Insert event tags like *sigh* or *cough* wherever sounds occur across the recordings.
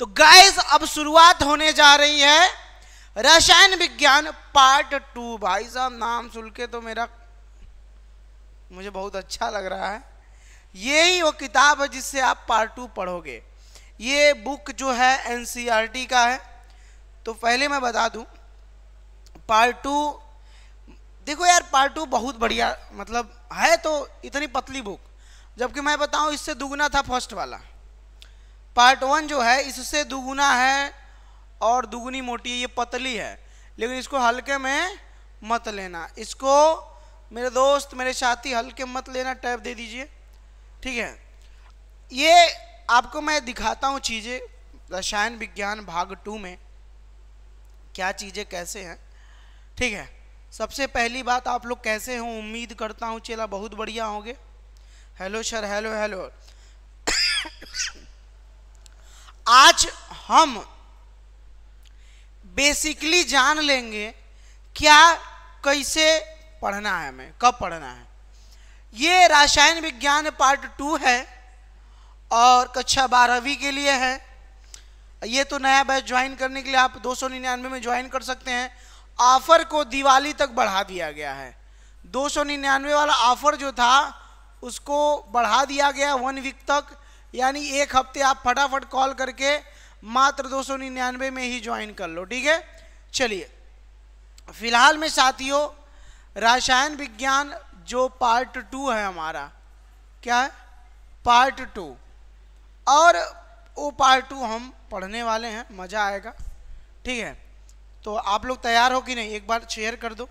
तो गाइस अब शुरुआत होने जा रही है रसायन विज्ञान पार्ट टू भाई साहब नाम सुन के तो मेरा मुझे बहुत अच्छा लग रहा है ये ही वो किताब है जिससे आप पार्ट टू पढ़ोगे ये बुक जो है एनसीईआरटी e का है तो पहले मैं बता दूं पार्ट टू देखो यार पार्ट टू बहुत बढ़िया मतलब है तो इतनी पतली बुक जबकि मैं बताऊं इससे दुगना था फर्स्ट वाला पार्ट वन जो है इससे दुगुना है और दुगुनी मोटी है ये पतली है लेकिन इसको हल्के में मत लेना इसको मेरे दोस्त मेरे साथी हल्के मत लेना टैब दे दीजिए ठीक है ये आपको मैं दिखाता हूँ चीज़ें रसायन विज्ञान भाग टू में क्या चीज़ें कैसे हैं ठीक है सबसे पहली बात आप लोग कैसे हों उम्मीद करता हूँ चेला बहुत बढ़िया होंगे हेलो सर हेलो हेलो आज हम बेसिकली जान लेंगे क्या कैसे पढ़ना है हमें कब पढ़ना है ये रासायन विज्ञान पार्ट टू है और कक्षा बारहवीं के लिए है ये तो नया बैच ज्वाइन करने के लिए आप दो सौ निन्यानवे में ज्वाइन कर सकते हैं ऑफर को दिवाली तक बढ़ा दिया गया है दो सौ निन्यानवे वाला ऑफर जो था उसको बढ़ा दिया गया वन वीक तक यानी एक हफ्ते आप फटाफट कॉल करके मात्र दो में ही ज्वाइन कर लो ठीक है चलिए फिलहाल में साथियों रसायन विज्ञान जो पार्ट टू है हमारा क्या है पार्ट टू और वो पार्ट टू हम पढ़ने वाले हैं मज़ा आएगा ठीक है तो आप लोग तैयार हो कि नहीं एक बार शेयर कर दो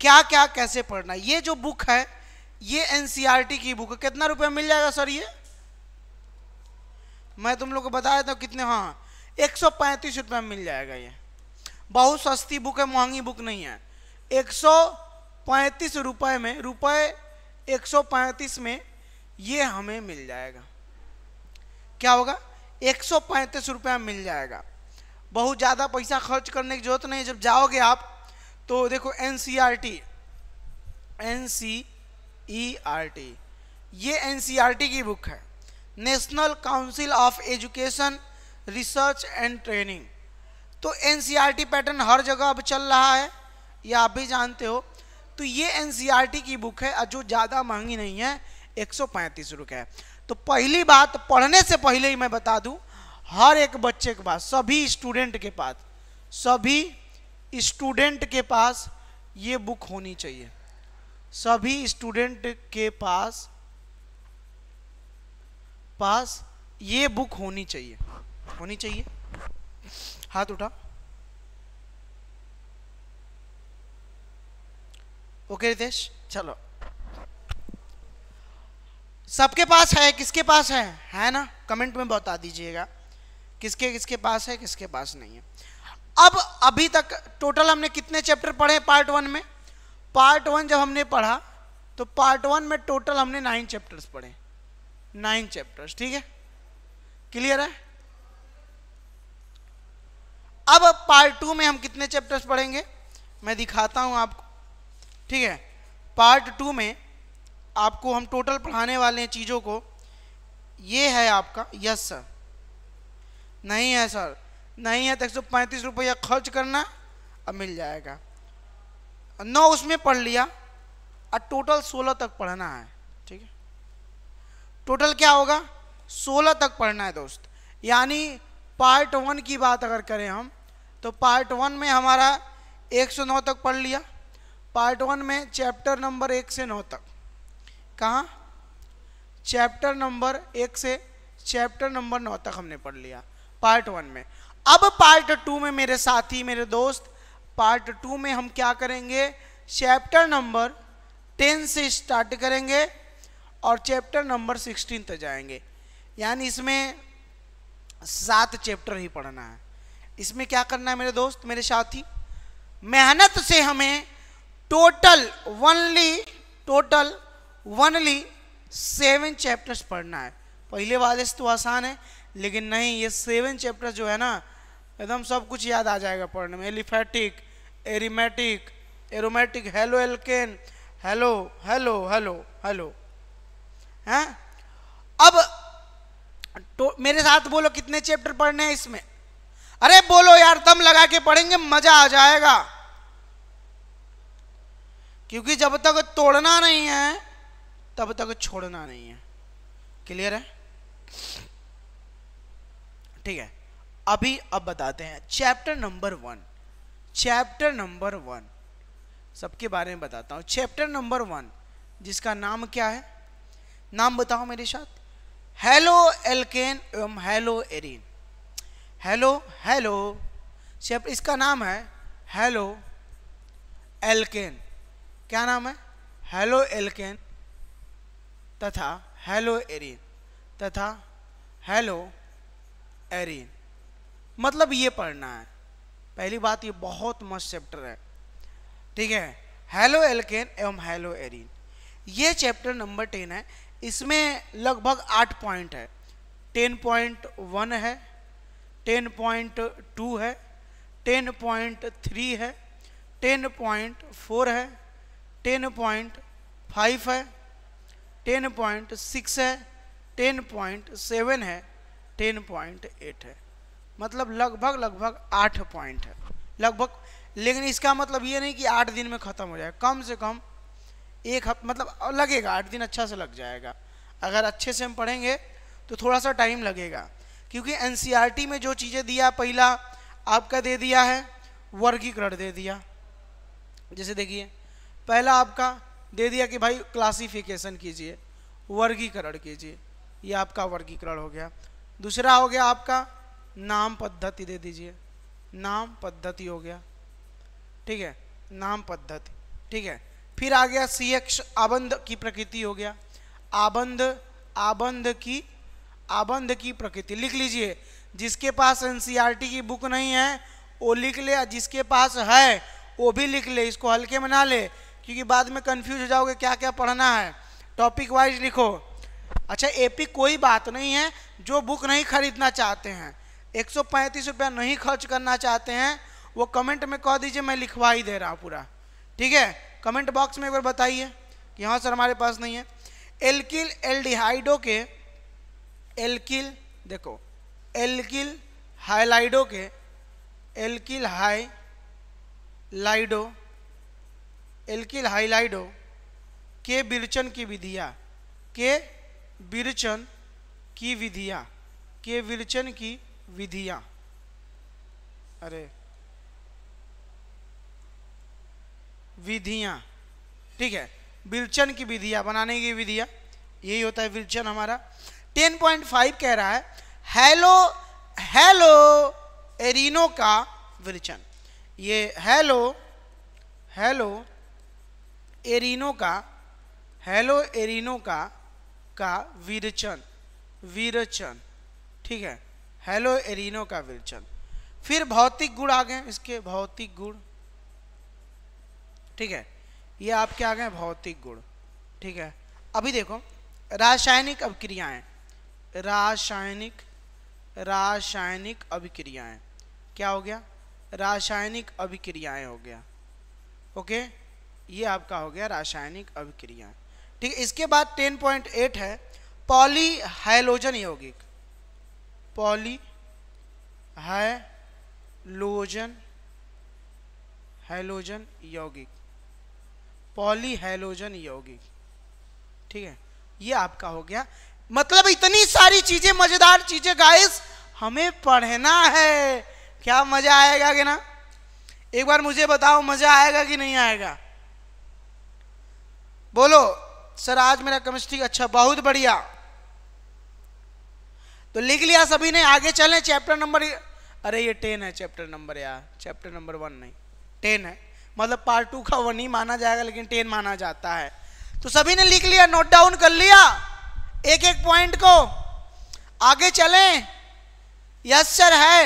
क्या क्या कैसे पढ़ना ये जो बुक है ये एनसीईआरटी e की बुक है कितना रुपया मिल जाएगा सर ये मैं तुम लोग को बताया था कितने हाँ, हाँ एक सौ पैंतीस रुपये में मिल जाएगा ये बहुत सस्ती बुक है महंगी बुक नहीं है एक सौ पैंतीस रुपये में रुपये एक सौ पैंतीस में ये हमें मिल जाएगा क्या होगा एक सौ पैंतीस रुपया मिल जाएगा बहुत ज़्यादा पैसा खर्च करने की जरूरत नहीं जब जाओगे आप तो देखो N C R T N C E R T ये एन सी आर टी की बुक है national council of education research and training तो एन पैटर्न हर जगह अब चल रहा है ये आप भी जानते हो तो ये एन की बुक है जो ज़्यादा महंगी नहीं है एक सौ रुपये है तो पहली बात पढ़ने से पहले ही मैं बता दूं हर एक बच्चे के पास सभी स्टूडेंट के पास सभी स्टूडेंट के पास ये बुक होनी चाहिए सभी स्टूडेंट के पास पास ये बुक होनी चाहिए होनी चाहिए हाथ उठा ओके रितेश चलो सबके पास है किसके पास है है ना कमेंट में बता दीजिएगा किसके किसके पास है किसके पास नहीं है अब अभी तक टोटल हमने कितने चैप्टर पढ़े पार्ट वन में पार्ट वन जब हमने पढ़ा तो पार्ट वन में टोटल हमने नाइन चैप्टर्स पढ़े नाइन चैप्टर्स ठीक है क्लियर है अब पार्ट टू में हम कितने चैप्टर्स पढ़ेंगे मैं दिखाता हूं आपको ठीक है पार्ट टू में आपको हम टोटल पढ़ाने वाले हैं चीज़ों को ये है आपका यस सर नहीं है सर नहीं है तो एक सौ पैंतीस रुपया खर्च करना अब मिल जाएगा नौ उसमें पढ़ लिया और टोटल सोलह तक पढ़ना है टोटल क्या होगा सोलह तक पढ़ना है दोस्त यानी पार्ट वन की बात अगर करें हम तो पार्ट वन में हमारा एक सौ नौ तक पढ़ लिया पार्ट वन में चैप्टर नंबर एक से नौ तक कहाँ चैप्टर नंबर एक से चैप्टर नंबर नौ तक हमने पढ़ लिया पार्ट वन में अब पार्ट टू में मेरे साथी मेरे दोस्त पार्ट टू में हम क्या करेंगे चैप्टर नंबर टेन से स्टार्ट करेंगे और चैप्टर नंबर सिक्सटीन तक जाएंगे यानी इसमें सात चैप्टर ही पढ़ना है इसमें क्या करना है मेरे दोस्त मेरे साथी मेहनत से हमें total only total only seven chapters पढ़ना है पहले वाले से तो आसान है लेकिन नहीं ये सेवन चैप्टर जो है ना एकदम सब कुछ याद आ जाएगा पढ़ने में aliphatic aromatic aromatic halo alkane halo halo halo halo हैं अब तो मेरे साथ बोलो कितने चैप्टर पढ़ने हैं इसमें अरे बोलो यार दम लगा के पढ़ेंगे मजा आ जाएगा क्योंकि जब तक तोड़ना नहीं है तब तक छोड़ना नहीं है क्लियर है ठीक है अभी अब बताते हैं chapter number one chapter number one सबके बारे में बताता हूं चैप्टर नंबर वन जिसका नाम क्या है नाम बताओ मेरे साथ हेलो एल्केन एवं हेलो एरिन हेलो हेलो सिर्फ इसका नाम है हेलो एल्केन क्या नाम है हेलो एल्केन तथा हेलो एरिन तथा हेलो एरिन मतलब ये पढ़ना है पहली बात ये बहुत मस्त चैप्टर है ठीक है हेलो एल्केन एवं हेलो एरिन ये चैप्टर नंबर टेन है इसमें लगभग आठ पॉइंट है टेन पॉइंट वन है टेन पॉइंट टू है टेन पॉइंट थ्री है टेन पॉइंट फोर है टेन पॉइंट फाइव है टेन पॉइंट सिक्स है टेन पॉइंट सेवन है टेन पॉइंट एट है मतलब लगभग लगभग आठ पॉइंट है लगभग लेकिन इसका मतलब ये नहीं कि आठ दिन में ख़त्म हो जाए कम से कम एक हफ मतलब लगेगा आठ दिन अच्छा से लग जाएगा अगर अच्छे से हम पढ़ेंगे तो थोड़ा सा टाइम लगेगा क्योंकि एन e में जो चीज़ें दिया पहला आपका दे दिया है वर्गीकरण दे दिया जैसे देखिए पहला आपका दे दिया कि भाई क्लासिफिकेशन कीजिए वर्गीकरण कीजिए ये आपका वर्गीकरण हो गया दूसरा हो गया आपका नाम पद्धति दे दीजिए नाम पद्धति हो गया ठीक है नाम पद्धति ठीक है फिर आ गया सी एक्स आबंध की प्रकृति हो गया आबंध आबंध की आबंध की प्रकृति लिख लीजिए जिसके पास एन e की बुक नहीं है वो लिख ले जिसके पास है वो भी लिख ले इसको हल्के में ना ले क्योंकि बाद में कंफ्यूज हो जाओगे क्या क्या पढ़ना है टॉपिक वाइज लिखो अच्छा एपी कोई बात नहीं है जो बुक नहीं खरीदना चाहते हैं एक सौ रुपया नहीं खर्च करना चाहते हैं वो कमेंट में कह दीजिए मैं लिखवा ही दे रहा हूँ पूरा ठीक है कमेंट बॉक्स में एक बार बताइए कि हाँ सर हमारे पास नहीं है एल्किल एल्डिहाइडो के एल्किल देखो एल्किल हाइलाइडो के एल्किल हाई लाइडो एल्किल हाइलाइडो के बिरचन की विधियाँ के बिरचन की विधियाँ के विरचन की विधियाँ अरे विधियाँ ठीक है विरचन की विधियाँ बनाने की विधियाँ यही होता है विरचन हमारा 10.5 कह रहा है हेलो हेलो एरिनो का विरचन ये हेलो हेलो एरिनो का हेलो एरिनो का का विरचन विरचन ठीक है हेलो एरिनो का विरचन फिर भौतिक गुण आ गए इसके भौतिक गुण ठीक है ये आपके आ गए भौतिक गुण ठीक है अभी देखो रासायनिक अभिक्रियाएं रासायनिक रासायनिक अभिक्रियाएं क्या हो गया रासायनिक अभिक्रियाएं हो गया ओके ये आपका हो गया रासायनिक अभिक्रियाएं ठीक है इसके बाद 10.8 है पॉलीहाइलोजन यौगिक पॉली हाइलोजन हाइलोजन यौगिक पॉलीहेलोजन यौगिक ठीक है ये आपका हो गया मतलब इतनी सारी चीजें मजेदार चीजें गाइस हमें पढ़ना है क्या मजा आएगा कि ना एक बार मुझे बताओ मजा आएगा कि नहीं आएगा बोलो सर आज मेरा केमिस्ट्री अच्छा बहुत बढ़िया तो लिख लिया सभी ने आगे चले चैप्टर नंबर अरे ये टेन है चैप्टर नंबर यार चैप्टर नंबर वन नहीं टेन है मतलब पार्ट टू का वन ही माना जाएगा लेकिन टेन माना जाता है तो सभी ने लिख लिया नोट डाउन कर लिया एक एक पॉइंट को आगे चलें यस सर है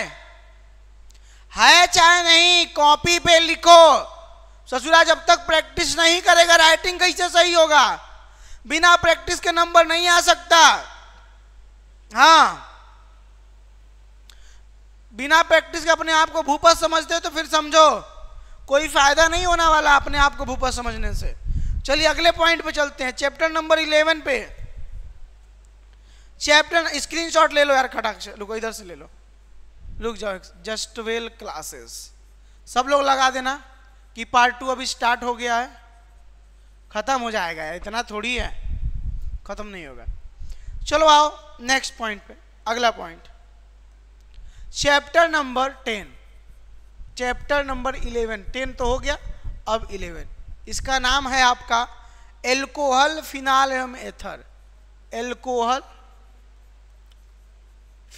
है चाहे नहीं कॉपी पे लिखो ससुरा जब तक प्रैक्टिस नहीं करेगा राइटिंग कैसे सही होगा बिना प्रैक्टिस के नंबर नहीं आ सकता हाँ बिना प्रैक्टिस के अपने आप को भूपत समझते हो तो फिर समझो कोई फायदा नहीं होने वाला अपने आप को भूपा समझने से चलिए अगले पॉइंट पे चलते हैं चैप्टर नंबर इलेवन पे चैप्टर स्क्रीनशॉट ले लो यार खटाक से रुको इधर से ले लो रुक जाओ जस्ट वेल क्लासेस सब लोग लगा देना कि पार्ट टू अभी स्टार्ट हो गया है खत्म हो जाएगा इतना थोड़ी है खत्म नहीं होगा चलो आओ नेक्स्ट पॉइंट पे अगला point chapter number ten chapter number eleven ten तो हो गया अब इलेवन इसका नाम है आपका एल्कोहल फिनाल एवं ether alcohol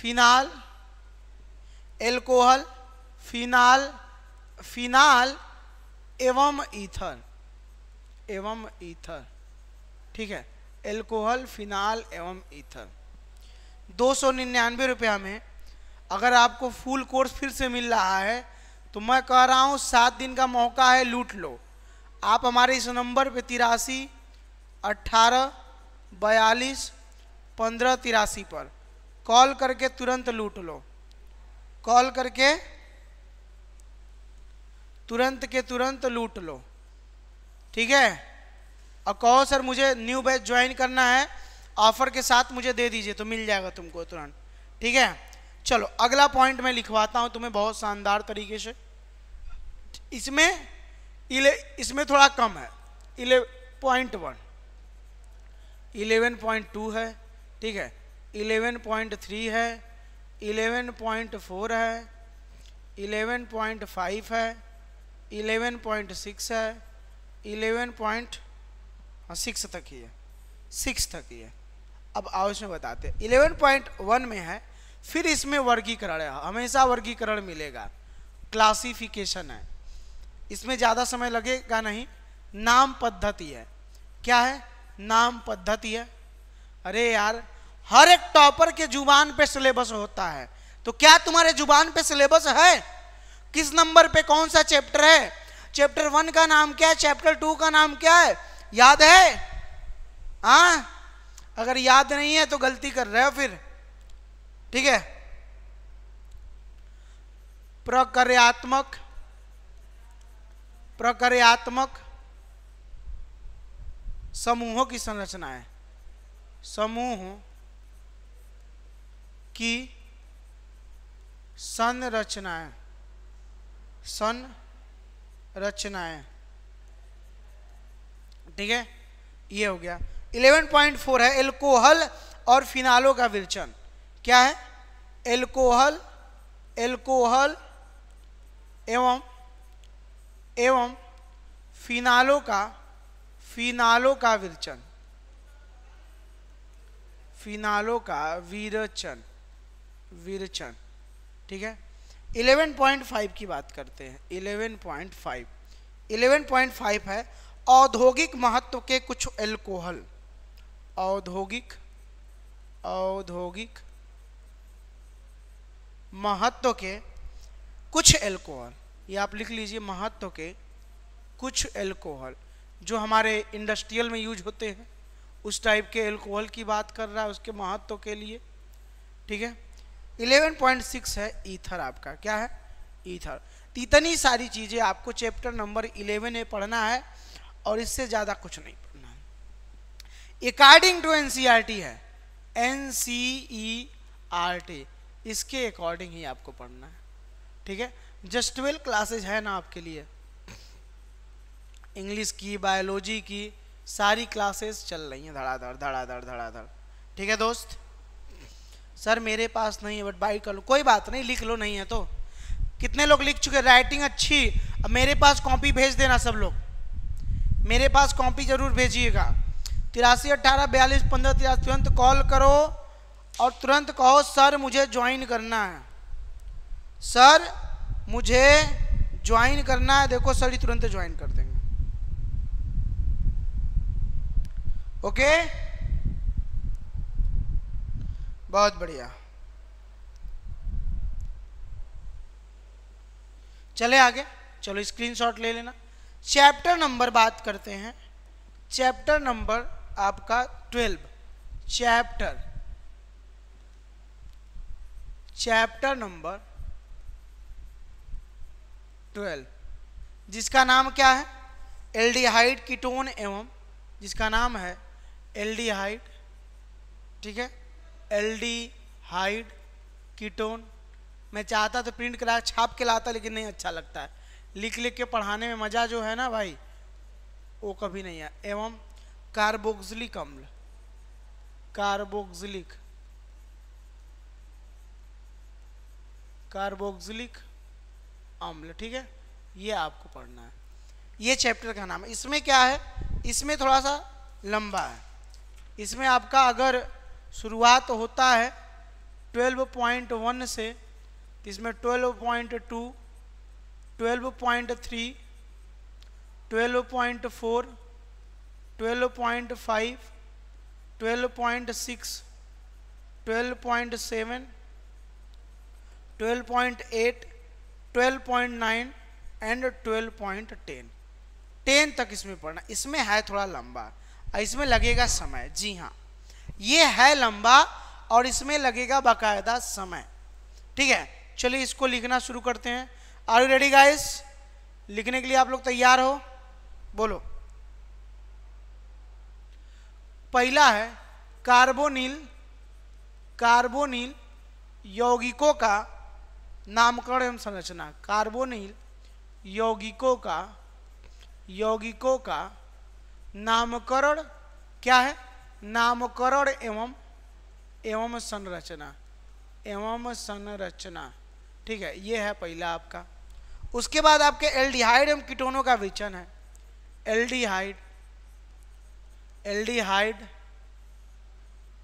phenol alcohol phenol phenol एवं ईथर एवं ईथर ठीक है एल्कोहल फिनाल एवं ईथर दो सौ निन्यानवे रुपया में अगर आपको फुल कोर्स फिर से मिल रहा है तो मैं कह रहा हूँ सात दिन का मौका है लूट लो आप हमारे इस नंबर पे तिरासी अट्ठारह बयालीस पंद्रह तिरासी पर कॉल करके तुरंत लूट लो कॉल करके तुरंत के तुरंत लूट लो ठीक है और कहो सर मुझे न्यू बैच ज्वाइन करना है ऑफर के साथ मुझे दे दीजिए तो मिल जाएगा तुमको तुरंत ठीक है चलो अगला पॉइंट मैं लिखवाता हूँ तुम्हें बहुत शानदार तरीके से इसमें इले इसमें थोड़ा कम है eleven point one eleven point two है ठीक है इलेवन पॉइंट थ्री है इलेवन पॉइंट फोर है इलेवन पॉइंट फाइव है इलेवन पॉइंट सिक्स है इलेवन पॉइंट हाँ सिक्स तक ही है सिक्स तक ही है अब आओ इसमें बताते हैं इलेवन पॉइंट वन में है फिर इसमें वर्गीकरण है हमेशा वर्गीकरण मिलेगा क्लासिफिकेशन है इसमें ज़्यादा समय लगेगा नहीं नाम पद्धति है क्या है नाम पद्धति है अरे यार हर एक टॉपर के जुबान पे सिलेबस होता है तो क्या तुम्हारे जुबान पे सिलेबस है किस नंबर पे कौन सा चैप्टर है चैप्टर वन का नाम क्या है चैप्टर टू का नाम क्या है याद है आ? हाँ? अगर याद नहीं है तो गलती कर रहे हो फिर ठीक है प्रक्रियात्मक प्रक्रियात्मक समूहों की संरचना है समूह की संरचनाएं संरचनाएं ठीक है ये हो गया 11.4 है एल्कोहल और फिनालों का विरचन क्या है एल्कोहल एल्कोहल एवं एवं फिनालों का फिनालों का विरचन फिनालों का विरचन विरचन ठीक है 11.5 की बात करते हैं 11.5 11.5 है औद्योगिक महत्व के कुछ एल्कोहल औद्योगिक औद्योगिक महत्व के कुछ एल्कोहल या आप लिख लीजिए महत्व के कुछ एल्कोहल जो हमारे इंडस्ट्रियल में यूज होते हैं उस टाइप के एल्कोहल की बात कर रहा है उसके महत्व के लिए ठीक है 11.6 है ईथर आपका क्या है ईथर इतनी सारी चीज़ें आपको चैप्टर नंबर 11 में पढ़ना है और इससे ज़्यादा कुछ नहीं पढ़ना है अकॉर्डिंग टू एन है एन e इसके अकॉर्डिंग ही आपको पढ़ना है ठीक है जस्ट ट्वेल्व क्लासेज है ना आपके लिए इंग्लिश की बायोलॉजी की सारी क्लासेस चल रही हैं धड़ाधड़ धड़ाधड़ धड़ाधड़ ठीक है दोस्त सर मेरे पास नहीं है बट बाई कर लो कोई बात नहीं लिख लो नहीं है तो कितने लोग लिख चुके राइटिंग अच्छी अब मेरे पास कॉपी भेज देना सब लोग मेरे पास कॉपी जरूर भेजिएगा तिरासी अट्ठारह बयालीस पंद्रह तिरासी तुरंत कॉल करो और तुरंत कहो सर मुझे ज्वाइन करना है सर मुझे ज्वाइन करना है देखो सर तुरंत ज्वाइन कर देंगे ओके बहुत बढ़िया चले आगे चलो स्क्रीनशॉट ले लेना चैप्टर नंबर बात करते हैं चैप्टर नंबर आपका twelve chapter chapter number twelve जिसका नाम क्या है एल्डिहाइड कीटोन एवं जिसका नाम है एल्डिहाइड ठीक है एल्डिहाइड कीटोन मैं चाहता तो प्रिंट करा छाप के लाता लेकिन नहीं अच्छा लगता है लिख लिख के पढ़ाने में मज़ा जो है ना भाई वो कभी नहीं है एवं कार्बोक्सिलिक अम्ल कार्बोक्सिलिक कार्बोक्सिलिक अम्ल ठीक है ये आपको पढ़ना है ये चैप्टर का नाम है इसमें क्या है इसमें थोड़ा सा लंबा है इसमें आपका अगर शुरुआत होता है 12.1 से इसमें 12.2 12.3 12.4 12.5 12.6 12.7 12.8 12.9 एंड 12.10 10 तक इसमें पढ़ना इसमें है थोड़ा लंबा इसमें लगेगा समय जी हाँ ये है लंबा और इसमें लगेगा बाकायदा समय ठीक है चलिए इसको लिखना शुरू करते हैं आर यू रेडी गाइस लिखने के लिए आप लोग तैयार हो बोलो पहला है कार्बोनिल कार्बोनिल यौगिकों का नामकरण एवं संरचना कार्बोनिल यौगिकों का यौगिकों का नामकरण क्या है नामकरण एवं एवं संरचना एवं संरचना ठीक है ये है पहला आपका उसके बाद आपके एल्डिहाइड एवं कीटोनों का विचन है एल्डिहाइड एल्डिहाइड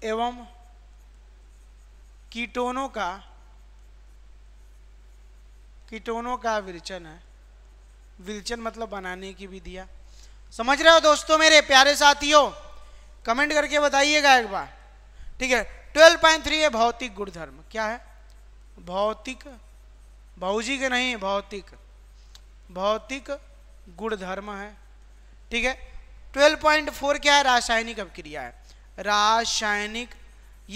एवं कीटोनों का कीटोनों का विरचन है विरचन मतलब बनाने की विधिया समझ रहे हो दोस्तों मेरे प्यारे साथियों कमेंट करके बताइएगा एक बार ठीक है ट्वेल्व पॉइंट थ्री है भौतिक गुणधर्म क्या है भौतिक भाजी के नहीं भौतिक भौतिक गुणधर्म है ठीक है ट्वेल्व पॉइंट फोर क्या है रासायनिक अभिक्रिया है रासायनिक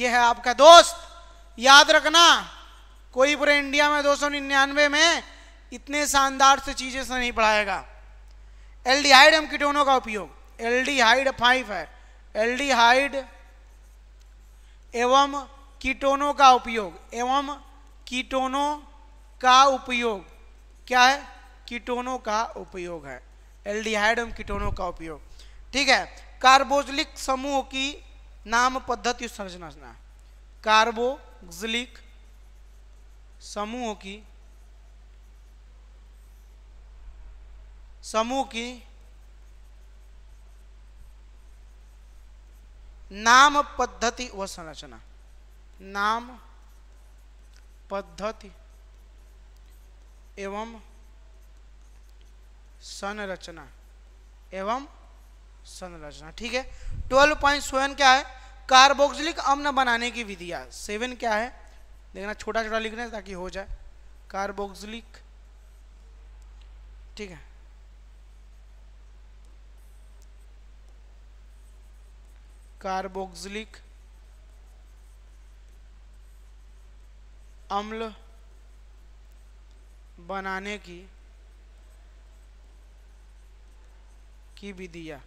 ये है आपका दोस्त याद रखना कोई पूरे इंडिया में दो निन्यानवे में इतने शानदार से चीजें से नहीं पढ़ाएगा एल्डिहाइड एम किटोनों का उपयोग एल्डिहाइड फाइव है एल्डिहाइड एवं कीटोनों का उपयोग एवं कीटोनों का उपयोग क्या है कीटोनों का उपयोग है एल्डिहाइड एवं कीटोनों का उपयोग ठीक है कार्बोजलिक समूह की नाम पद्धति संरचना कार्बोजलिक समूह की समूह की नाम पद्धति व संरचना नाम पद्धति एवं संरचना एवं संरचना ठीक है ट्वेल्व पॉइंट सेवन क्या है कार्बोक्सिलिक अम्न बनाने की विधियां सेवन क्या है देखना छोटा छोटा लिखना है ताकि हो जाए कार्बोक्सिलिक ठीक है कार्बोक्सिलिक अम्ल बनाने की की विधिया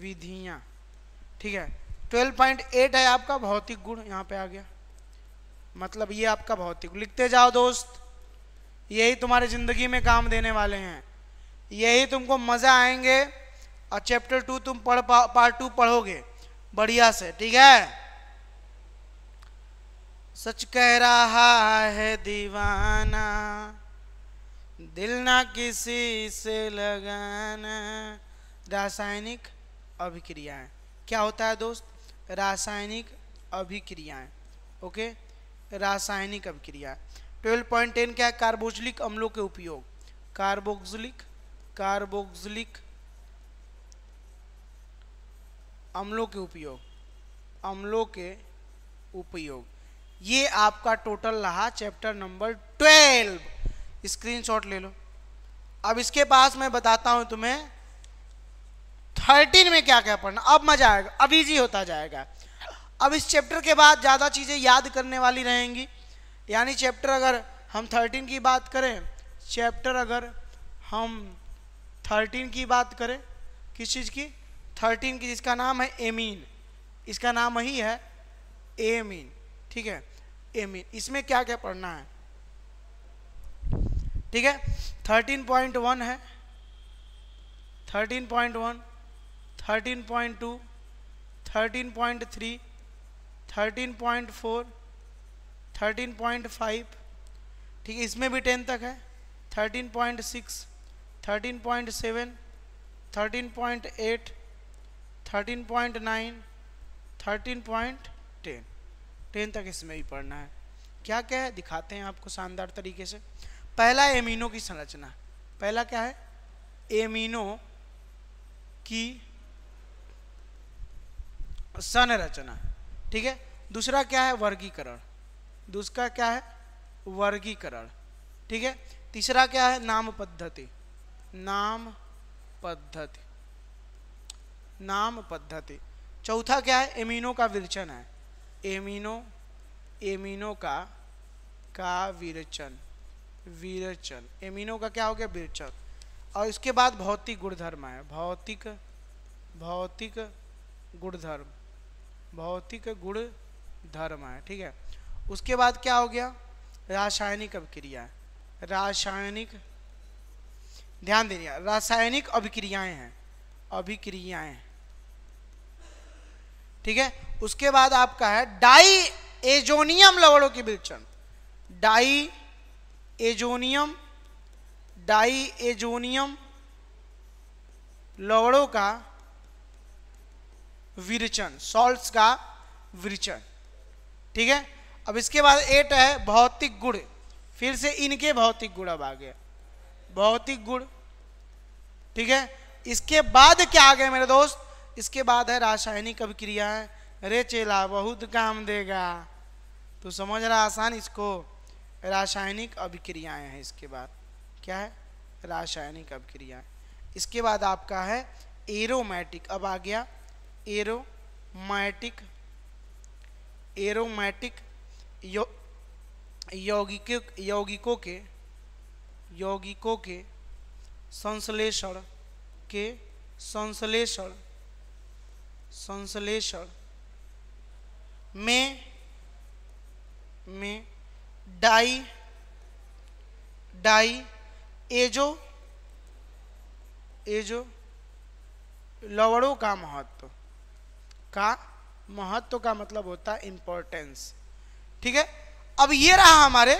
विधियाँ ठीक है 12.8 है आपका भौतिक गुण यहाँ पे आ गया मतलब ये आपका भौतिक लिखते जाओ दोस्त यही तुम्हारे ज़िंदगी में काम देने वाले हैं यही तुमको मज़ा आएंगे और चैप्टर टू तुम पढ़ पा, पार्ट टू पढ़ोगे बढ़िया से ठीक है सच कह रहा है दीवाना दिल ना किसी से लगाना रासायनिक अभिक्रियाएं क्या होता है दोस्त रासायनिक अभिक्रियाएं ओके रासायनिक अभिक्रिया ट्वेल्व पॉइंट टेन क्या है कार्बोजलिक अम्लों के उपयोग कार्बोक्सिलिक कार्बोक्सिलिक अम्लों के उपयोग अम्लों के उपयोग ये आपका टोटल रहा चैप्टर नंबर ट्वेल्व स्क्रीनशॉट ले लो अब इसके पास मैं बताता हूं तुम्हें थर्टीन में क्या क्या पढ़ना अब मजा आएगा अब इजी होता जाएगा अब इस चैप्टर के बाद ज़्यादा चीज़ें याद करने वाली रहेंगी यानी चैप्टर अगर हम थर्टीन की बात करें चैप्टर अगर हम थर्टीन की बात करें किस चीज़ की थर्टीन की जिसका नाम है एमीन इसका नाम ही है एमीन ठीक है एमीन इसमें क्या क्या पढ़ना है ठीक है थर्टीन पॉइंट वन है thirteen point one thirteen point two thirteen point three thirteen point four thirteen point five ठीक है इसमें भी टेन तक है thirteen point six thirteen point seven thirteen point eight thirteen point nine thirteen point ten ten तक इसमें भी पढ़ना है क्या क्या है दिखाते हैं आपको शानदार तरीके से पहला एमिनो की संरचना पहला क्या है एमिनो की संरचना ठीक है दूसरा क्या है वर्गीकरण दूसरा क्या है वर्गीकरण ठीक है तीसरा क्या है नाम पद्धति नाम पद्धति नाम पद्धति चौथा क्या है एमिनो का विरचन है एमिनो एमिनो का का विरचन विरचन एमिनो का क्या हो गया विरचन और इसके बाद भौतिक गुणधर्म है भौतिक भौतिक गुणधर्म भौतिक गुण धर्म है ठीक है उसके बाद क्या हो गया रासायनिक अभिक्रिया रासायनिक ध्यान देने रासायनिक अभिक्रियाएं हैं अभिक्रियाएं ठीक है उसके बाद आपका है डाई एजोनियम लवड़ों की विलक्षण डाई एजोनियम डाई एजोनियम लवड़ों का विरचन सॉल्ट्स का विरचन ठीक है अब इसके बाद एट है भौतिक गुण फिर से इनके भौतिक गुण अब आ गए भौतिक गुण ठीक है इसके बाद क्या आ गया मेरे दोस्त इसके बाद है रासायनिक अभिक्रिया है रे चेला बहुत काम देगा तो समझ रहा आसान इसको रासायनिक अभिक्रियाएं हैं इसके बाद क्या है रासायनिक अभिक्रियाएं इसके बाद आपका है एरोमेटिक अब आ गया एरोमैटिक एरोमैटिक यौगिक यौगिकों के यौगिकों के संश्लेषण के संश्लेषण संश्लेषण में में डाई डाई एजो एजो लवणों का महत्व का महत्व का मतलब होता है इंपॉर्टेंस ठीक है अब ये रहा हमारे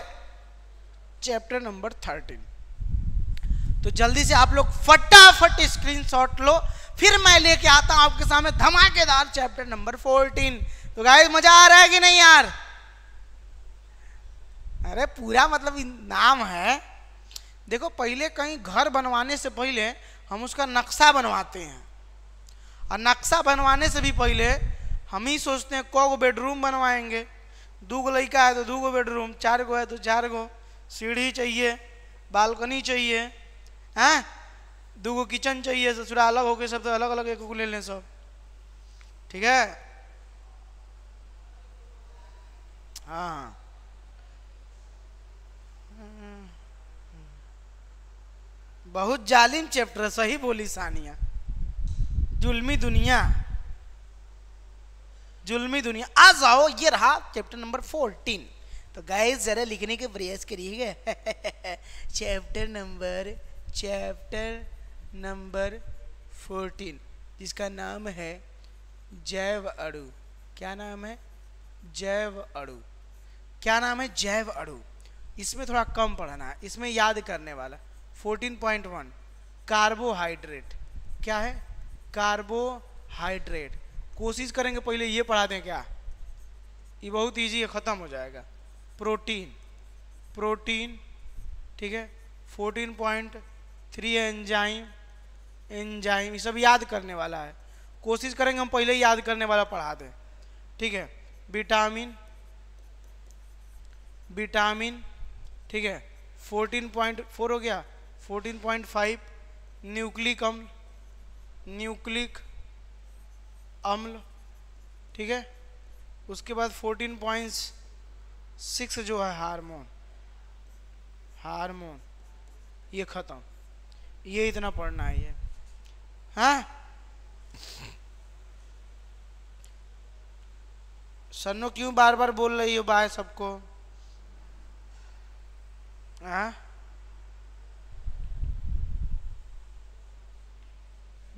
चैप्टर नंबर थर्टीन तो जल्दी से आप लोग फटाफट स्क्रीनशॉट लो फिर मैं लेके आता हूं आपके सामने धमाकेदार चैप्टर नंबर फोर्टीन तो गाय मजा आ रहा है कि नहीं यार अरे पूरा मतलब नाम है देखो पहले कहीं घर बनवाने से पहले हम उसका नक्शा बनवाते हैं और नक्शा बनवाने से भी पहले हम ही सोचते हैं कौ गो बेडरूम बनवाएंगे दो गो लड़का है तो दो गो बेडरूम चार गो है तो चार गो सीढ़ी चाहिए बालकनी चाहिए हैं दो गो किचन चाहिए ससुरा अलग होके सब तो अलग अलग एक ले लें सब ठीक है हाँ बहुत जालिम चैप्टर सही बोली सानिया जुल्मी दुनिया जुल्मी दुनिया आ जाओ ये रहा चैप्टर नंबर फोर्टीन तो गाइस ज़रा लिखने के प्रयास करिएगा chapter number chapter number fourteen जिसका नाम है जैव अड़ू क्या नाम है जैव अड़ू क्या नाम है जैव अड़ू इसमें थोड़ा कम पढ़ना है इसमें याद करने वाला 14.1 कार्बोहाइड्रेट क्या है कार्बोहाइड्रेट कोशिश करेंगे पहले ये पढ़ा दें क्या ये बहुत इजी है ख़त्म हो जाएगा प्रोटीन प्रोटीन ठीक है fourteen point three enzyme enzyme ये सब याद करने वाला है कोशिश करेंगे हम पहले ही याद करने वाला पढ़ा दें ठीक है विटामिन विटामिन ठीक है फोर्टीन पॉइंट फोर हो गया फोर्टीन पॉइंट फाइव न्यूक्लिक अम्ल न्यूक्लिक अम्ल ठीक है उसके बाद 14.6 जो है हार्मोन हार्मोन ये ख़त्म ये इतना पढ़ना है ये हाँ सन्नो क्यों बार बार बोल रही हो बाय सबको हाँ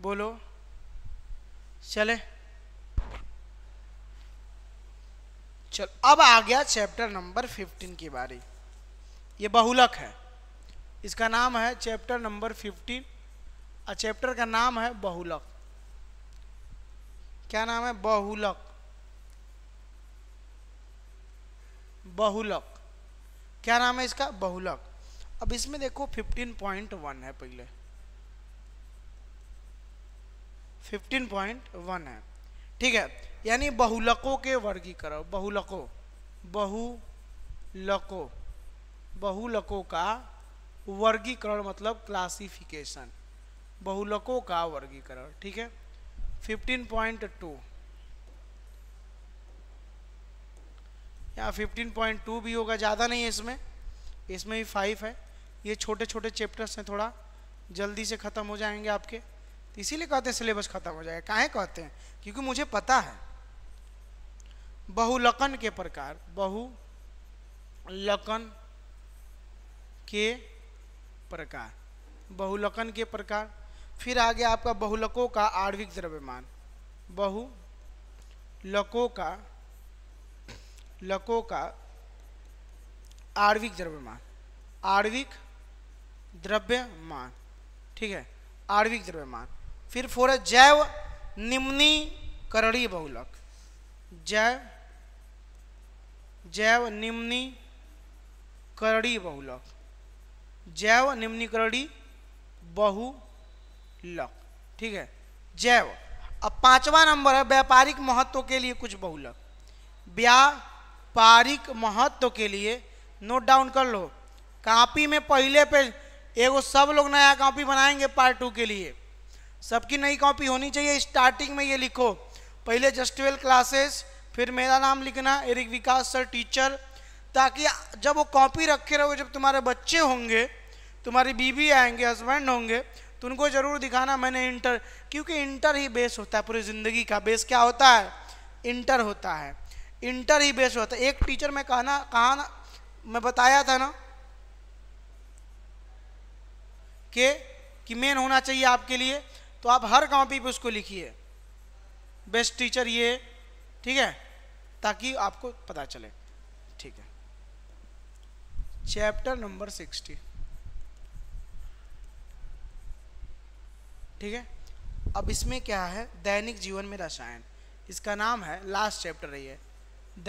बोलो चले चल अब आ गया चैप्टर नंबर फिफ्टीन की बारी ये बहुलक है इसका नाम है चैप्टर नंबर फिफ्टीन और चैप्टर का नाम है बहुलक क्या नाम है बहुलक बहुलक क्या नाम है इसका बहुलक अब इसमें देखो 15.1 है पहले 15.1 है ठीक है यानी बहुलकों के वर्गीकरण बहुलकों बहुलकों बहुलकों का वर्गीकरण मतलब क्लासिफिकेशन बहुलकों का वर्गीकरण ठीक है 15.2 यहाँ 15.2 भी होगा ज़्यादा नहीं है इसमें इसमें भी फाइव है ये छोटे छोटे चैप्टर्स हैं थोड़ा जल्दी से ख़त्म हो जाएंगे आपके इसीलिए कहते हैं सिलेबस खत्म हो जाएगा काहे कहते हैं क्योंकि मुझे पता है बहुलकन के प्रकार बहु लकन के प्रकार बहुलकन के प्रकार फिर आ गया आपका बहुलकों का आर्विक द्रव्यमान बहु लकों का लकों का आर्विक द्रव्यमान आर्विक द्रव्यमान ठीक है आर्विक द्रव्यमान फिर फोर है जैव निम्नी करणी बहुलक जैव जैव निम्नी करणी बहुलक जैव निम्नीकरणी बहुलक ठीक है जैव अब पांचवा नंबर है व्यापारिक महत्व के लिए कुछ बहुलक व्यापारिक महत्व के लिए नोट डाउन कर लो कापी में पहले पे एगो सब लोग नया कापी बनाएंगे पार्ट टू के लिए सबकी नई कॉपी होनी चाहिए स्टार्टिंग में ये लिखो पहले जस्ट ट्वेल्व क्लासेस फिर मेरा नाम लिखना एरिक विकास सर टीचर ताकि जब वो कॉपी रखे रहो जब तुम्हारे बच्चे होंगे तुम्हारी बीबी आएंगे हस्बैंड होंगे तो उनको ज़रूर दिखाना मैंने इंटर क्योंकि इंटर ही बेस होता है पूरी ज़िंदगी का बेस क्या होता है इंटर होता है इंटर ही बेस होता है एक टीचर में कहना कहा ना मैं बताया था ना के कि मेन होना चाहिए आपके लिए तो आप हर कॉपी पे उसको लिखिए बेस्ट टीचर ये ठीक है ताकि आपको पता चले ठीक है चैप्टर नंबर सिक्सटी ठीक है अब इसमें क्या है दैनिक जीवन में रसायन इसका नाम है लास्ट चैप्टर रही है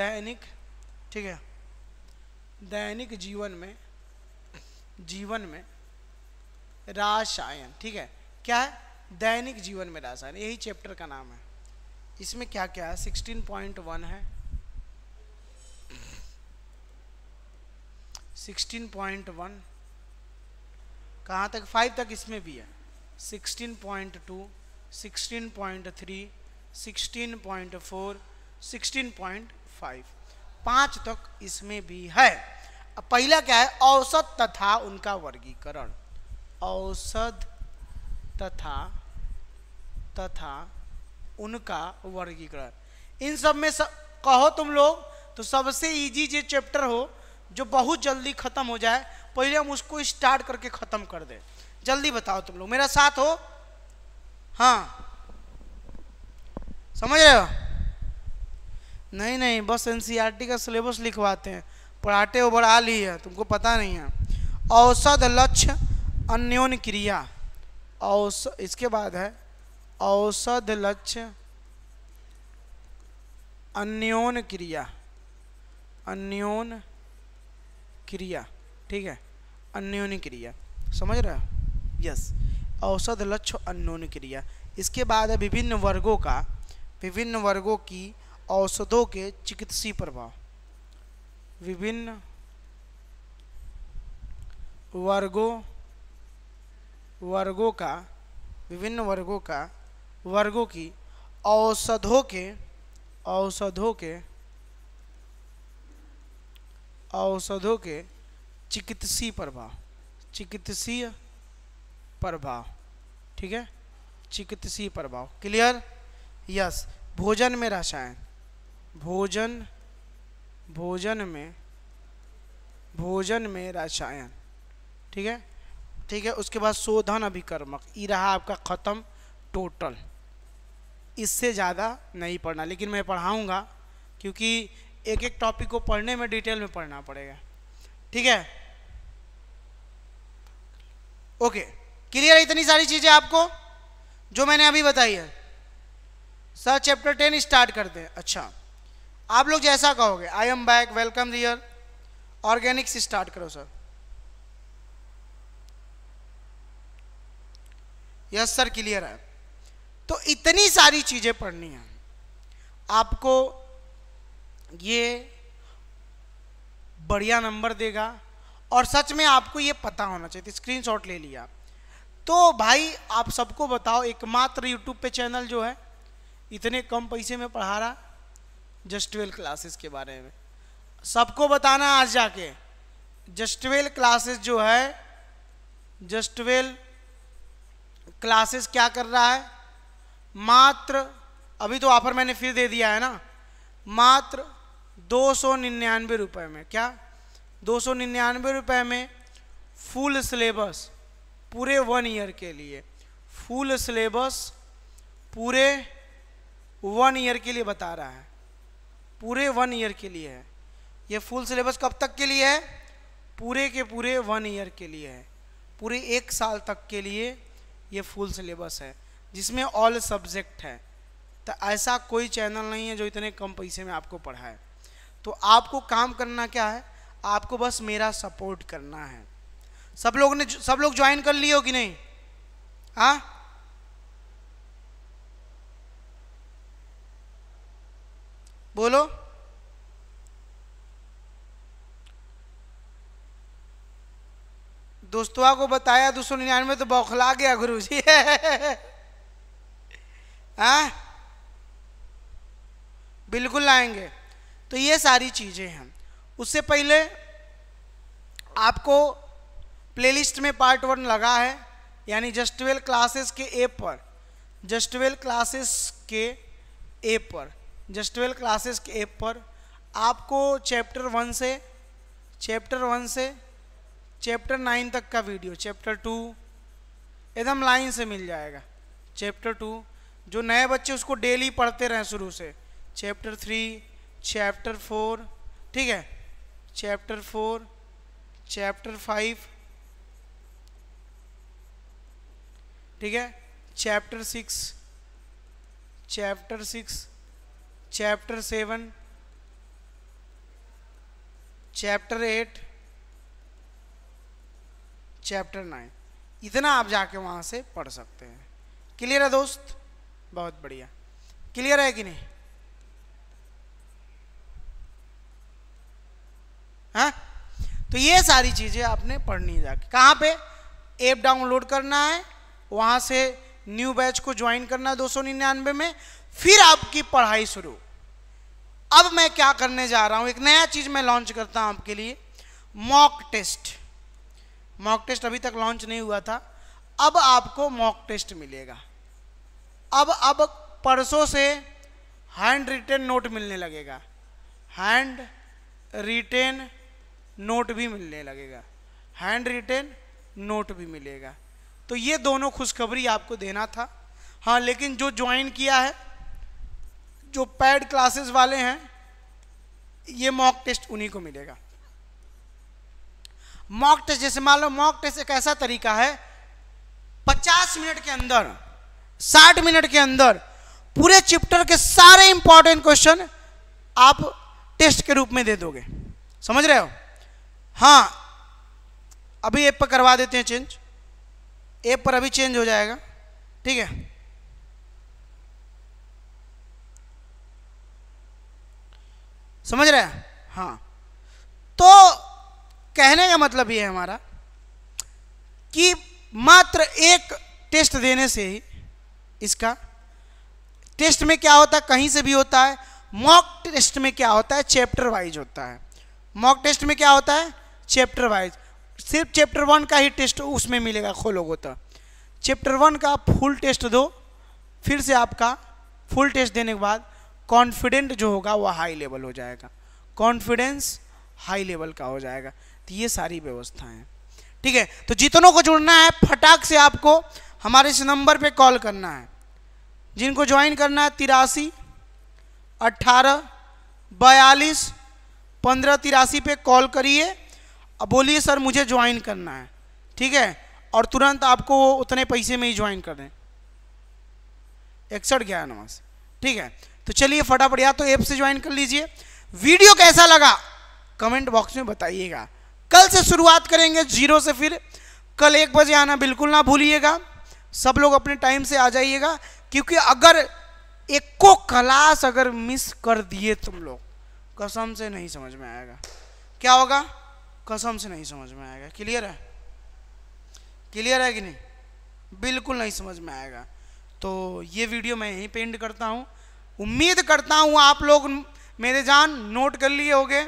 दैनिक ठीक है दैनिक जीवन में जीवन में रासायन ठीक है क्या है दैनिक जीवन में रसायन यही चैप्टर का नाम है इसमें क्या क्या है सिक्सटीन पॉइंट वन है सिक्सटीन पॉइंट वन कहाँ तक फाइव तक इसमें भी है sixteen point two sixteen point three sixteen point four sixteen point five पाँच तक इसमें भी है पहला क्या है औसत तथा उनका वर्गीकरण औसत तथा तथा उनका वर्गीकरण इन सब में सब कहो तुम लोग तो सबसे इजी जो चैप्टर हो जो बहुत जल्दी ख़त्म हो जाए पहले हम उसको स्टार्ट करके ख़त्म कर दें जल्दी बताओ तुम लोग मेरा साथ हो हाँ समझ रहे हो नहीं नहीं बस एनसीईआरटी e का सिलेबस लिखवाते हैं पढ़ाटे बढ़ा ली है तुमको पता नहीं है औसत लक्ष्य अन्योन क्रिया औस इसके बाद है औषध लक्ष्य अन्योन क्रिया अन्योन क्रिया ठीक है अन्योन क्रिया समझ रहे हो यस औषध लक्ष्य अन्योन क्रिया इसके बाद है विभिन्न वर्गों का विभिन्न वर्गों की औषधों के चिकित्सीय प्रभाव विभिन्न वर्गों वर्गों का विभिन्न वर्गों का वर्गों की औषधों के औषधों के औषधों के चिकित्सीय प्रभाव चिकित्सीय प्रभाव ठीक है चिकित्सीय प्रभाव क्लियर यस भोजन में रसायन भोजन भोजन में भोजन में रसायन ठीक है ठीक है उसके बाद शोधन अभिकर्मक ये रहा आपका ख़त्म टोटल इससे ज़्यादा नहीं पढ़ना लेकिन मैं पढ़ाऊँगा क्योंकि एक एक टॉपिक को पढ़ने में डिटेल में पढ़ना पड़ेगा ठीक है ओके क्लियर है इतनी सारी चीज़ें आपको जो मैंने अभी बताई है सर चैप्टर टेन स्टार्ट करते हैं अच्छा आप लोग जैसा कहोगे I am back welcome dear organics start करो सर यस सर क्लियर है तो इतनी सारी चीज़ें पढ़नी हैं आपको ये बढ़िया नंबर देगा और सच में आपको ये पता होना चाहिए स्क्रीनशॉट तो ले लिया तो भाई आप सबको बताओ एकमात्र यूट्यूब पे चैनल जो है इतने कम पैसे में पढ़ा रहा जस्ट ट्वेल्व क्लासेस के बारे में सबको बताना आज जाके जस्ट ट्वेल्व क्लासेस जो है जस्ट ट्वेल्व क्लासेस क्या कर रहा है मात्र अभी तो ऑफर मैंने फिर दे दिया है ना मात्र दो सौ निन्यानवे रुपये में क्या दो सौ निन्यानवे रुपये में फुल सिलेबस पूरे वन ईयर के लिए फुल सिलेबस पूरे वन ईयर के लिए बता रहा है पूरे वन ईयर के लिए है ये फुल सिलेबस कब तक के लिए है पूरे के पूरे वन ईयर के लिए है पूरे एक साल तक के लिए ये फुल सिलेबस है जिसमें ऑल सब्जेक्ट है तो ऐसा कोई चैनल नहीं है जो इतने कम पैसे में आपको पढ़ाए तो आपको काम करना क्या है आपको बस मेरा सपोर्ट करना है सब लोग ने सब लोग ज्वाइन कर लिए हो कि नहीं हाँ बोलो दोस्तों को बताया दो सौ निन्यानवे तो बौखला गया गुरु जी *laughs* हाँ बिल्कुल लाएंगे तो ये सारी चीज़ें हैं उससे पहले आपको प्लेलिस्ट में पार्ट वन लगा है यानी जस्ट ट्वेल्व क्लासेस के ऐप पर जस्ट ट्वेल्व क्लासेस के ऐप पर जस्ट ट्वेल्व क्लासेस के ऐप पर आपको चैप्टर वन से चैप्टर वन से चैप्टर नाइन तक का वीडियो चैप्टर टू एकदम लाइन से मिल जाएगा चैप्टर टू जो नए बच्चे उसको डेली पढ़ते रहें शुरू से चैप्टर थ्री चैप्टर फोर ठीक है चैप्टर फोर चैप्टर फाइव ठीक है chapter six chapter six chapter seven chapter eight chapter nine इतना आप जाके वहाँ से पढ़ सकते हैं क्लियर है दोस्त बहुत बढ़िया क्लियर है कि नहीं हाँ तो ये सारी चीज़ें आपने पढ़नी जाके कहाँ पे ऐप डाउनलोड करना है वहाँ से न्यू बैच को ज्वाइन करना है दो में फिर आपकी पढ़ाई शुरू अब मैं क्या करने जा रहा हूँ एक नया चीज़ मैं लॉन्च करता हूँ आपके लिए मॉक टेस्ट मॉक टेस्ट अभी तक लॉन्च नहीं हुआ था अब आपको मॉक टेस्ट मिलेगा अब अब परसों से हैंड रिटेन नोट मिलने लगेगा हैंड रिटेन नोट भी मिलने लगेगा हैंड रिटेन नोट भी मिलेगा तो ये दोनों खुशखबरी आपको देना था हाँ लेकिन जो ज्वाइन किया है जो पैड क्लासेस वाले हैं ये मॉक टेस्ट उन्हीं को मिलेगा मॉक टेस्ट जैसे मान लो मॉक टेस्ट एक ऐसा तरीका है पचास मिनट के अंदर साठ मिनट के अंदर पूरे चैप्टर के सारे इंपॉर्टेंट क्वेश्चन आप टेस्ट के रूप में दे दोगे समझ रहे हो हाँ अभी ऐप पर करवा देते हैं चेंज ऐप पर अभी चेंज हो जाएगा ठीक है समझ रहे हैं हाँ तो कहने का मतलब ये है हमारा कि मात्र एक टेस्ट देने से ही इसका टेस्ट में क्या होता है कहीं से भी होता है मॉक टेस्ट में क्या होता है चैप्टर वाइज होता है मॉक टेस्ट में क्या होता है चैप्टर वाइज सिर्फ चैप्टर वन का ही टेस्ट उसमें मिलेगा खोलोगो तो चैप्टर वन का फुल टेस्ट दो फिर से आपका फुल टेस्ट देने के बाद कॉन्फिडेंट जो होगा वह हाई लेवल हो जाएगा कॉन्फिडेंस हाई लेवल का हो जाएगा तो ये सारी व्यवस्थाएं ठीक है तो जितनों को जुड़ना है फटाक से आपको हमारे इस नंबर पे कॉल करना है जिनको ज्वाइन करना है तिरासी अट्ठारह बयालीस पंद्रह तिरासी पे कॉल करिए और बोलिए सर मुझे ज्वाइन करना है ठीक है और तुरंत आपको वो उतने पैसे में ही ज्वाइन कर दें इकसठ गया नमाज ठीक है तो चलिए फटाफट या तो ऐप से ज्वाइन कर लीजिए वीडियो कैसा लगा कमेंट बॉक्स में बताइएगा कल से शुरुआत करेंगे जीरो से फिर कल एक बजे आना बिल्कुल ना भूलिएगा सब लोग अपने टाइम से आ जाइएगा क्योंकि अगर एक को क्लास अगर मिस कर दिए तुम लोग कसम से नहीं समझ में आएगा क्या होगा कसम से नहीं समझ में आएगा क्लियर है क्लियर है कि नहीं बिल्कुल नहीं समझ में आएगा तो ये वीडियो मैं यहीं पेंड करता हूँ उम्मीद करता हूँ आप लोग मेरे जान नोट कर लिए होगे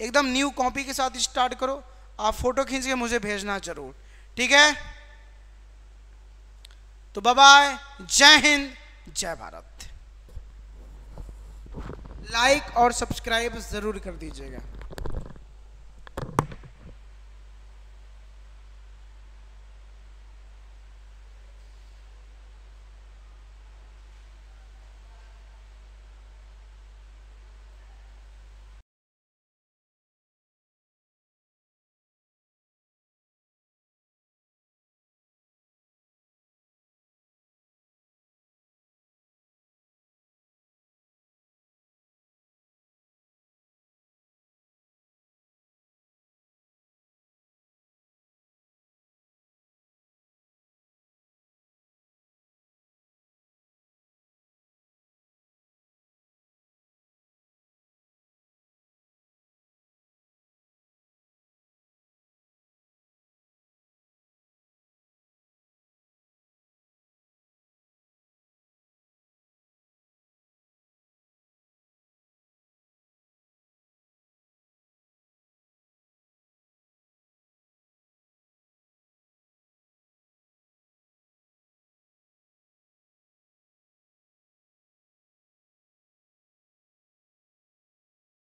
एकदम न्यू कॉपी के साथ स्टार्ट करो आप फोटो खींच के मुझे भेजना जरूर ठीक है तो बाय जय हिंद जय भारत लाइक और सब्सक्राइब जरूर कर दीजिएगा